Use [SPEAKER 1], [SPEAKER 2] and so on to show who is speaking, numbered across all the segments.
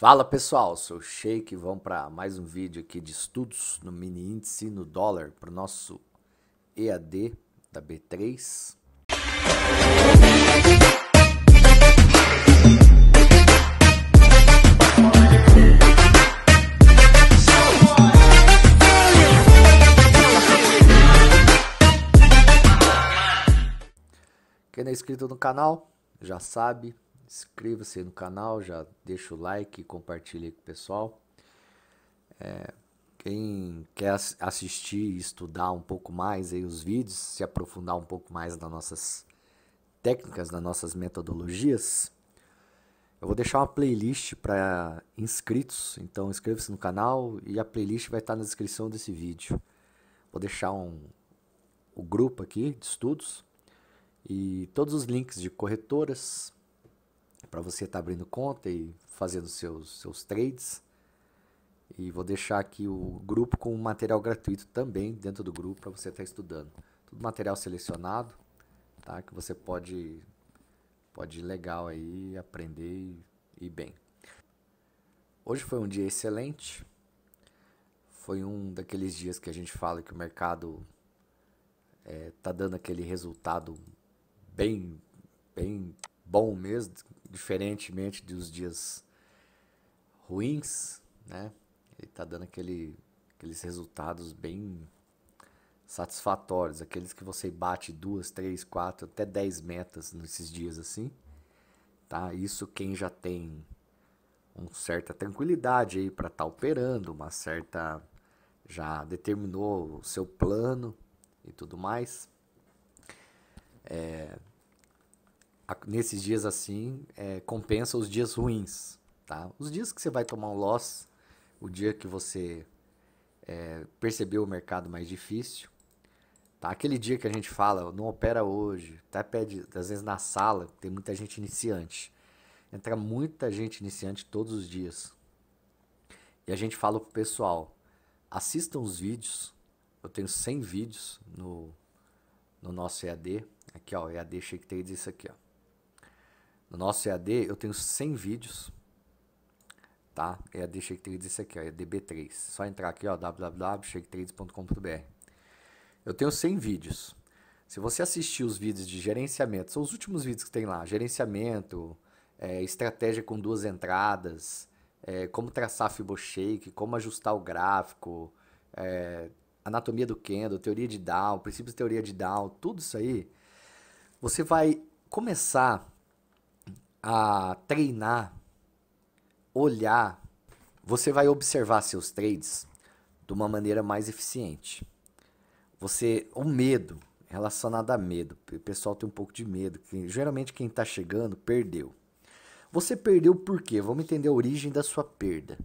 [SPEAKER 1] Fala pessoal, sou o Sheik vamos para mais um vídeo aqui de estudos no mini índice no dólar para o nosso EAD da B3. Quem não é inscrito no canal já sabe, inscreva-se no canal, já deixa o like, compartilha com o pessoal. É, quem quer assistir e estudar um pouco mais aí os vídeos, se aprofundar um pouco mais nas nossas técnicas, nas nossas metodologias, eu vou deixar uma playlist para inscritos, então inscreva-se no canal e a playlist vai estar na descrição desse vídeo. Vou deixar um, o grupo aqui de estudos e todos os links de corretoras, para você estar tá abrindo conta e fazendo seus, seus trades. E vou deixar aqui o grupo com material gratuito também dentro do grupo para você estar tá estudando. Tudo material selecionado, tá? Que você pode pode ir legal aí aprender e ir bem. Hoje foi um dia excelente. Foi um daqueles dias que a gente fala que o mercado é, tá dando aquele resultado bem bem bom mesmo, diferentemente dos dias ruins, né? Ele está dando aquele, aqueles resultados bem satisfatórios, aqueles que você bate duas, três, quatro, até dez metas nesses dias assim, tá? Isso quem já tem uma certa tranquilidade aí para estar tá operando, uma certa já determinou o seu plano e tudo mais. É, nesses dias assim, é, compensa os dias ruins, tá? Os dias que você vai tomar um loss, o dia que você é, percebeu o mercado mais difícil, tá? Aquele dia que a gente fala, não opera hoje, até pede, às vezes na sala, tem muita gente iniciante. Entra muita gente iniciante todos os dias. E a gente fala pro pessoal, assistam os vídeos, eu tenho 100 vídeos no, no nosso EAD, aqui ó, EAD Shake Trades, isso aqui ó. No nosso EAD, eu tenho 100 vídeos, tá? EAD Shake Trades, esse aqui, ó, EAD B3. Só entrar aqui, ó, www.shaketrades.com.br. Eu tenho 100 vídeos. Se você assistir os vídeos de gerenciamento, são os últimos vídeos que tem lá, gerenciamento, é, estratégia com duas entradas, é, como traçar Fibonacci, como ajustar o gráfico, é, anatomia do candle, teoria de Dow, princípios de teoria de Dow, tudo isso aí, você vai começar a treinar, olhar, você vai observar seus trades de uma maneira mais eficiente. Você, o medo, relacionado a medo, o pessoal tem um pouco de medo, que, geralmente quem está chegando perdeu. Você perdeu por quê? Vamos entender a origem da sua perda.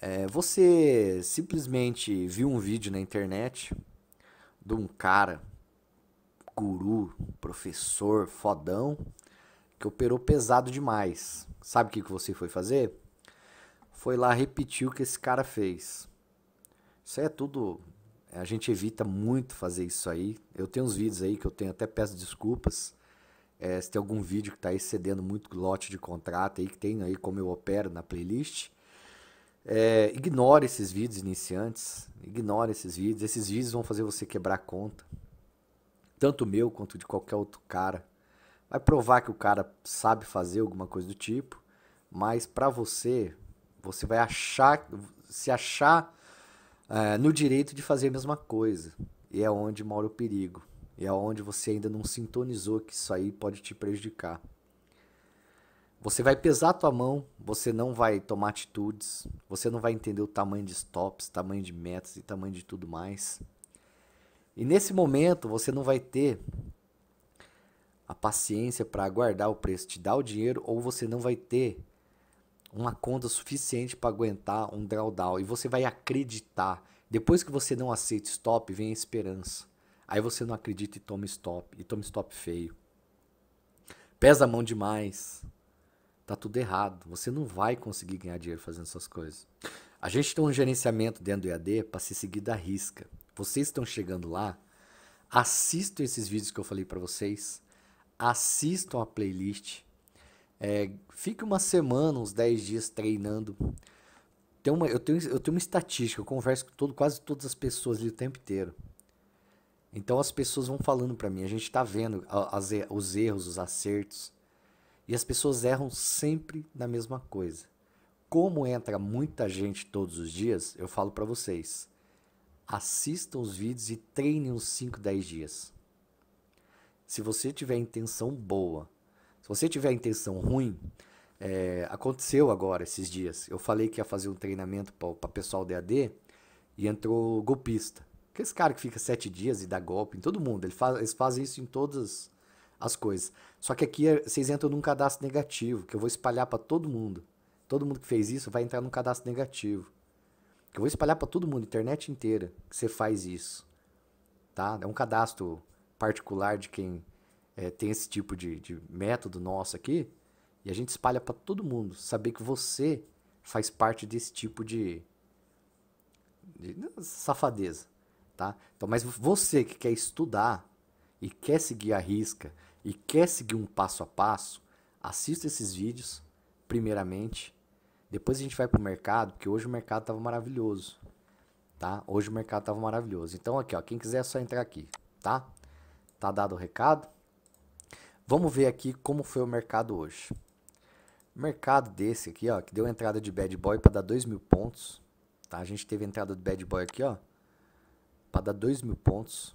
[SPEAKER 1] É, você simplesmente viu um vídeo na internet de um cara, guru, professor, fodão, que operou pesado demais. Sabe o que, que você foi fazer? Foi lá repetir o que esse cara fez. Isso aí é tudo. A gente evita muito fazer isso aí. Eu tenho uns vídeos aí que eu tenho até peço desculpas. É, se tem algum vídeo que está excedendo muito lote de contrato aí, que tem aí como eu opero na playlist. É, ignore esses vídeos iniciantes. Ignore esses vídeos. Esses vídeos vão fazer você quebrar conta. Tanto meu quanto de qualquer outro cara. Vai provar que o cara sabe fazer alguma coisa do tipo, mas para você, você vai achar, se achar é, no direito de fazer a mesma coisa. E é onde mora o perigo. E é onde você ainda não sintonizou que isso aí pode te prejudicar. Você vai pesar a tua mão, você não vai tomar atitudes, você não vai entender o tamanho de stops, tamanho de metas e tamanho de tudo mais. E nesse momento você não vai ter a paciência para aguardar o preço te dar o dinheiro ou você não vai ter uma conta suficiente para aguentar um drawdown e você vai acreditar. Depois que você não aceita stop, vem a esperança. Aí você não acredita e toma stop, e toma stop feio. Pesa a mão demais. Tá tudo errado. Você não vai conseguir ganhar dinheiro fazendo essas coisas. A gente tem um gerenciamento dentro do EAD para se seguir da risca. Vocês estão chegando lá, assistam esses vídeos que eu falei para vocês assistam a playlist. É, fique uma semana, uns 10 dias treinando. Tem uma, eu, tenho, eu tenho uma estatística, eu converso com todo, quase todas as pessoas ali o tempo inteiro. Então as pessoas vão falando para mim, a gente está vendo as, os erros, os acertos. E as pessoas erram sempre na mesma coisa. Como entra muita gente todos os dias, eu falo para vocês: assistam os vídeos e treinem uns 5, 10 dias se você tiver intenção boa. Se você tiver intenção ruim, é, aconteceu agora esses dias. Eu falei que ia fazer um treinamento para pessoal DAD e entrou golpista. Que esse cara que fica sete dias e dá golpe em todo mundo. Ele faz, eles fazem isso em todas as coisas. Só que aqui é, vocês entram num cadastro negativo, que eu vou espalhar para todo mundo. Todo mundo que fez isso vai entrar num cadastro negativo. Que eu vou espalhar para todo mundo, internet inteira, que você faz isso. Tá? É um cadastro particular de quem é, tem esse tipo de, de método nosso aqui, e a gente espalha para todo mundo saber que você faz parte desse tipo de, de, safadeza, tá? Então, mas você que quer estudar e quer seguir a risca e quer seguir um passo a passo, assista esses vídeos primeiramente. Depois a gente vai para o mercado, porque hoje o mercado estava maravilhoso, tá? Hoje o mercado estava maravilhoso. Então aqui, ó, quem quiser é só entrar aqui, tá? Tá dado o recado? Vamos ver aqui como foi o mercado hoje. Mercado desse aqui, ó, que deu entrada de bad boy para dar 2 mil pontos. Tá? A gente teve entrada de bad boy aqui, ó, para dar 2 mil pontos.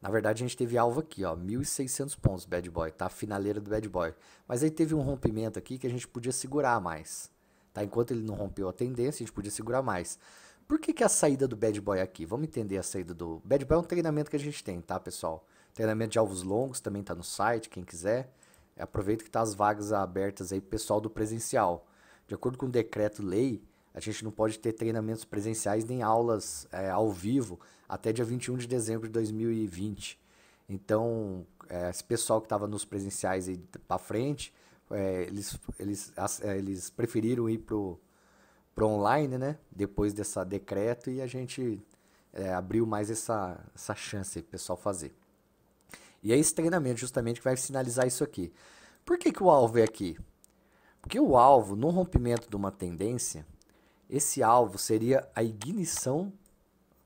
[SPEAKER 1] Na verdade, a gente teve alvo aqui, ó, 1.600 pontos bad boy, tá? finaleira do bad boy. Mas aí teve um rompimento aqui que a gente podia segurar mais, tá? Enquanto ele não rompeu a tendência, a gente podia segurar mais. Por que, que a saída do bad boy aqui? Vamos entender a saída do... Bad boy é um treinamento que a gente tem, tá, pessoal? Treinamento de alvos longos também está no site, quem quiser. Aproveita que está as vagas abertas aí, pessoal do presencial. De acordo com o decreto-lei, a gente não pode ter treinamentos presenciais nem aulas é, ao vivo até dia 21 de dezembro de 2020. Então, é, esse pessoal que estava nos presenciais aí para frente, é, eles, eles, é, eles preferiram ir pro, pro online, né? Depois dessa decreto e a gente é, abriu mais essa, essa chance aí, pessoal fazer. E é esse treinamento justamente que vai sinalizar isso aqui. Por que, que o alvo é aqui? Porque o alvo, no rompimento de uma tendência, esse alvo seria a ignição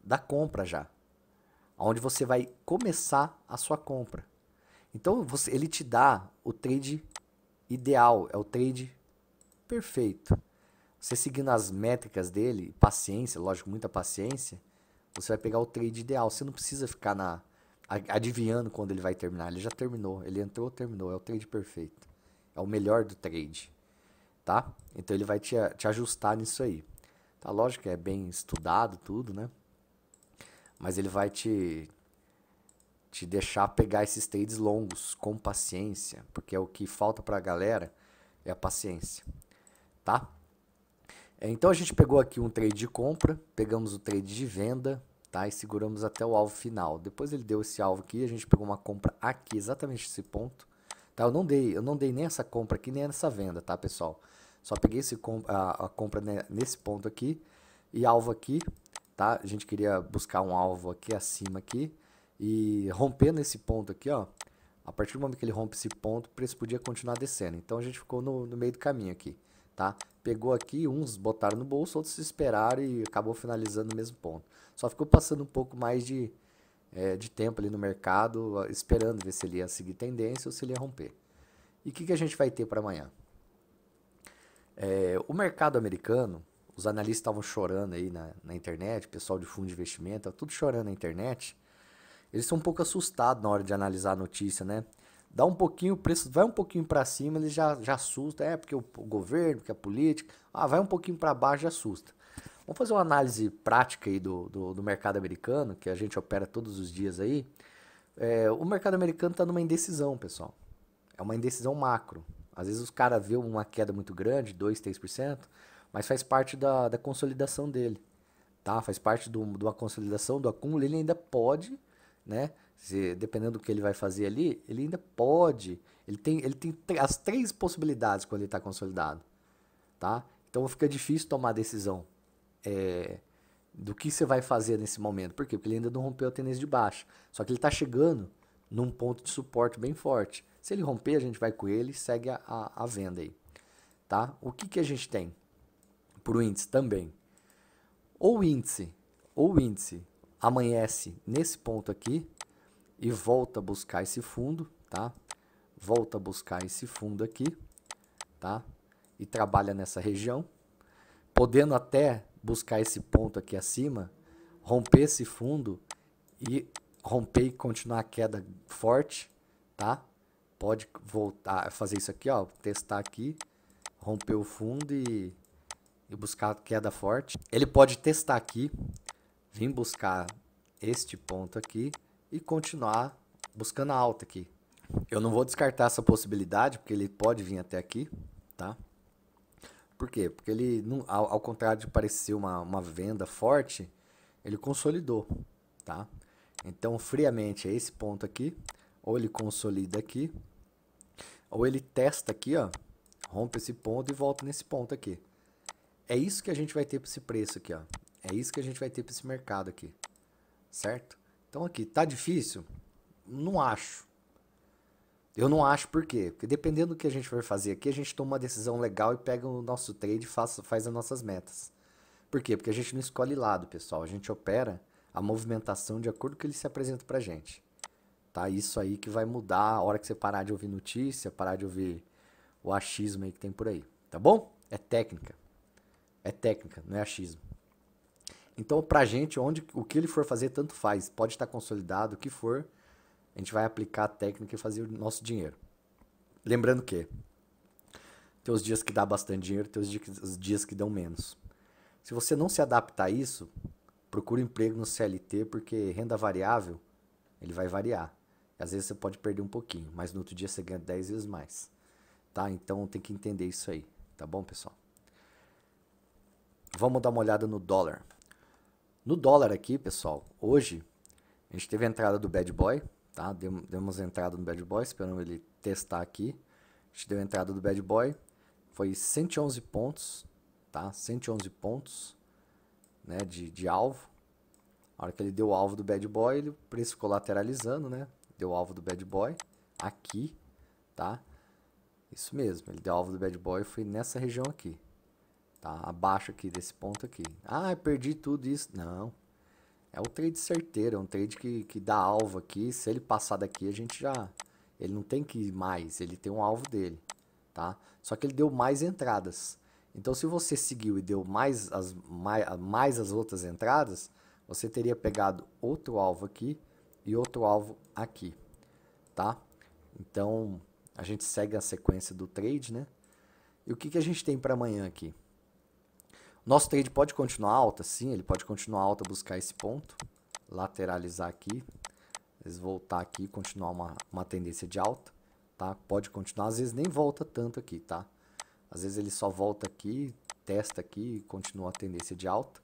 [SPEAKER 1] da compra já. Onde você vai começar a sua compra. Então você, ele te dá o trade ideal, é o trade perfeito. Você seguindo as métricas dele, paciência, lógico, muita paciência, você vai pegar o trade ideal. Você não precisa ficar na adivinhando quando ele vai terminar. Ele já terminou. Ele entrou, terminou. É o trade perfeito. É o melhor do trade. Tá? Então ele vai te, te ajustar nisso aí. Tá? Lógico que é bem estudado tudo, né? Mas ele vai te, te deixar pegar esses trades longos com paciência. Porque é o que falta pra galera é a paciência. Tá? É, então a gente pegou aqui um trade de compra, pegamos o trade de venda, tá? E seguramos até o alvo final. Depois ele deu esse alvo aqui, a gente pegou uma compra aqui, exatamente esse ponto, tá? Eu não dei, eu não dei nem essa compra aqui, nem essa venda, tá, pessoal? Só peguei esse a, a compra nesse ponto aqui e alvo aqui, tá? A gente queria buscar um alvo aqui acima aqui e rompendo esse ponto aqui, ó, a partir do momento que ele rompe esse ponto, o preço podia continuar descendo. Então a gente ficou no, no meio do caminho aqui tá? Pegou aqui, uns botaram no bolso, outros esperaram e acabou finalizando no mesmo ponto. Só ficou passando um pouco mais de, é, de tempo ali no mercado, esperando ver se ele ia seguir tendência ou se ele ia romper. E o que, que a gente vai ter para amanhã? É, o mercado americano, os analistas estavam chorando aí na, na internet, pessoal de fundo de investimento, tá tudo chorando na internet. Eles são um pouco assustados na hora de analisar a notícia, né? dá um pouquinho o preço, vai um pouquinho para cima, ele já, já assusta, é porque o, governo, porque a política, ah, vai um pouquinho para baixo já assusta. Vamos fazer uma análise prática aí do, do, do, mercado americano, que a gente opera todos os dias aí. É, o mercado americano está numa indecisão, pessoal. É uma indecisão macro. Às vezes os caras vê uma queda muito grande, 2, 3%, mas faz parte da, da consolidação dele. Tá? Faz parte do, de uma consolidação, do acúmulo. Ele ainda pode né? Se, dependendo do que ele vai fazer ali, ele ainda pode. Ele tem, ele tem as três possibilidades quando ele está consolidado, tá? Então fica difícil tomar a decisão é, do que você vai fazer nesse momento. Por quê? Porque ele ainda não rompeu a tendência de baixo. Só que ele está chegando num ponto de suporte bem forte. Se ele romper, a gente vai com ele e segue a, a, a venda aí, tá? O que, que a gente tem para o índice também? Ou índice, ou índice amanhece nesse ponto aqui e volta a buscar esse fundo, tá? Volta a buscar esse fundo aqui, tá? E trabalha nessa região, podendo até buscar esse ponto aqui acima, romper esse fundo e romper e continuar a queda forte, tá? Pode voltar, fazer isso aqui, ó, testar aqui, romper o fundo e, e buscar a queda forte. Ele pode testar aqui, vim buscar este ponto aqui e continuar buscando a alta aqui. Eu não vou descartar essa possibilidade, porque ele pode vir até aqui, tá? Por quê? Porque ele, ao, ao contrário de parecer uma, uma venda forte, ele consolidou, tá? Então, friamente, é esse ponto aqui, ou ele consolida aqui, ou ele testa aqui, ó, rompe esse ponto e volta nesse ponto aqui. É isso que a gente vai ter para esse preço aqui, ó. É isso que a gente vai ter para esse mercado aqui, certo? Então aqui, tá difícil? Não acho. Eu não acho por quê? Porque dependendo do que a gente vai fazer aqui, a gente toma uma decisão legal e pega o nosso trade e faz, faz as nossas metas. Por quê? Porque a gente não escolhe lado, pessoal. A gente opera a movimentação de acordo com o que ele se apresenta pra gente. Tá? Isso aí que vai mudar a hora que você parar de ouvir notícia, parar de ouvir o achismo aí que tem por aí. Tá bom? É técnica. É técnica, não é achismo. Então, para a gente, onde, o que ele for fazer, tanto faz. Pode estar consolidado, o que for, a gente vai aplicar a técnica e fazer o nosso dinheiro. Lembrando que tem os dias que dá bastante dinheiro, tem os dias, os dias que dão menos. Se você não se adaptar a isso, procura um emprego no CLT, porque renda variável, ele vai variar. Às vezes você pode perder um pouquinho, mas no outro dia você ganha 10 vezes mais. Tá? Então tem que entender isso aí, tá bom, pessoal? Vamos dar uma olhada no dólar. No dólar aqui, pessoal, hoje a gente teve a entrada do Bad Boy, tá? Demos entrada no Bad Boy, esperando ele testar aqui. A gente deu a entrada do Bad Boy, foi 111 pontos, tá? 111 pontos, né, de, de alvo. A hora que ele deu o alvo do Bad Boy, ele, o preço ficou lateralizando, né? Deu o alvo do Bad Boy aqui, tá? Isso mesmo, ele deu o alvo do Bad Boy foi nessa região aqui. Tá abaixo aqui desse ponto aqui. Ah, perdi tudo isso. Não. É um trade certeiro, é um trade que, que dá alvo aqui. Se ele passar daqui, a gente já... Ele não tem que ir mais, ele tem um alvo dele, tá? Só que ele deu mais entradas. Então, se você seguiu e deu mais as, mais, mais as outras entradas, você teria pegado outro alvo aqui e outro alvo aqui, tá? Então, a gente segue a sequência do trade, né? E o que, que a gente tem para amanhã aqui? Nosso trade pode continuar alta? Sim, ele pode continuar alta, buscar esse ponto, lateralizar aqui, voltar aqui e continuar uma, uma tendência de alta, tá? Pode continuar, às vezes nem volta tanto aqui, tá? Às vezes ele só volta aqui, testa aqui e continua a tendência de alta,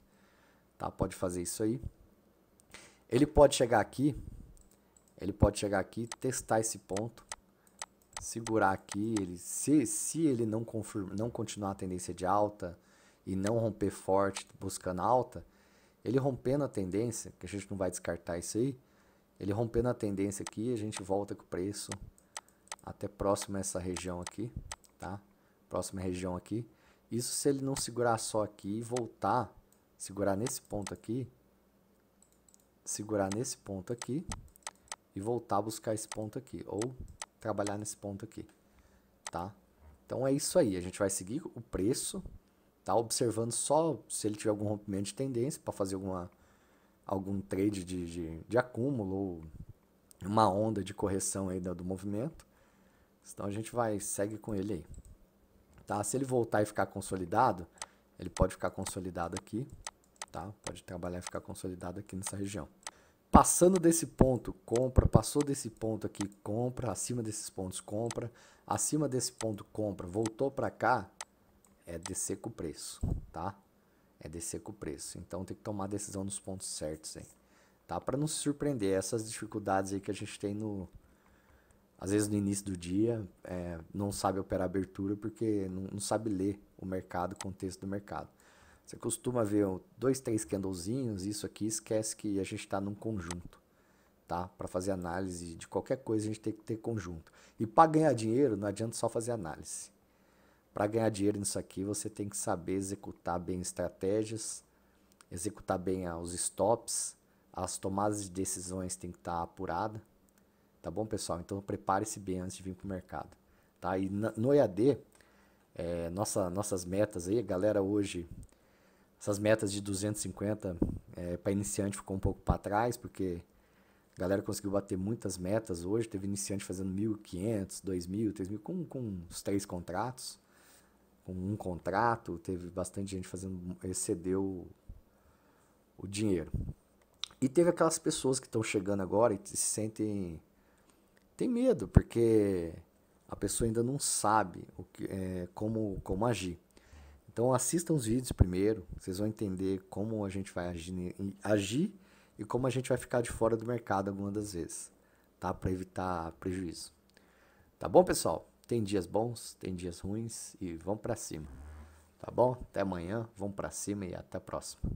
[SPEAKER 1] tá? Pode fazer isso aí. Ele pode chegar aqui, ele pode chegar aqui, testar esse ponto, segurar aqui, ele se, se ele não, confirma, não continuar a tendência de alta, e não romper forte buscando alta, ele rompendo a tendência, que a gente não vai descartar isso aí, ele rompendo a tendência aqui, a gente volta com o preço até próximo a essa região aqui, tá? Próxima região aqui. Isso se ele não segurar só aqui e voltar, segurar nesse ponto aqui, segurar nesse ponto aqui e voltar a buscar esse ponto aqui, ou trabalhar nesse ponto aqui, tá? Então é isso aí, a gente vai seguir o preço, tá observando só se ele tiver algum rompimento de tendência para fazer alguma, algum trade de, de, de, acúmulo ou uma onda de correção aí do, do movimento. Então a gente vai, segue com ele aí. Tá? Se ele voltar e ficar consolidado, ele pode ficar consolidado aqui, tá? Pode trabalhar e ficar consolidado aqui nessa região. Passando desse ponto, compra. Passou desse ponto aqui, compra. Acima desses pontos, compra. Acima desse ponto, compra. Voltou para cá, é descer com o preço, tá? É descer com o preço. Então tem que tomar a decisão nos pontos certos aí, tá? Para não se surpreender essas dificuldades aí que a gente tem no às vezes no início do dia, é, não sabe operar abertura porque não, não sabe ler o mercado, o contexto do mercado. Você costuma ver dois, três candlezinhos, isso aqui, esquece que a gente está num conjunto, tá? Para fazer análise de qualquer coisa, a gente tem que ter conjunto. E para ganhar dinheiro, não adianta só fazer análise. Para ganhar dinheiro nisso aqui, você tem que saber executar bem estratégias, executar bem ah, os stops, as tomadas de decisões tem que estar tá apurada. Tá bom, pessoal? Então prepare-se bem antes de vir para o mercado. Tá? E no EAD, é, nossa, nossas metas aí, galera, hoje, essas metas de 250 é, para iniciante ficou um pouco para trás, porque a galera conseguiu bater muitas metas hoje. Teve iniciante fazendo 1.500, 2.000, 3.000, com, com os três contratos com um contrato, teve bastante gente fazendo, excedeu o dinheiro. E teve aquelas pessoas que estão chegando agora e se sentem. tem medo, porque a pessoa ainda não sabe o que, é, como, como agir. Então assistam os vídeos primeiro, vocês vão entender como a gente vai agir, agir e como a gente vai ficar de fora do mercado algumas das vezes, tá? Para evitar prejuízo. Tá bom, pessoal? Tem dias bons, tem dias ruins e vão para cima. Tá bom? Até amanhã, vão para cima e até a próxima.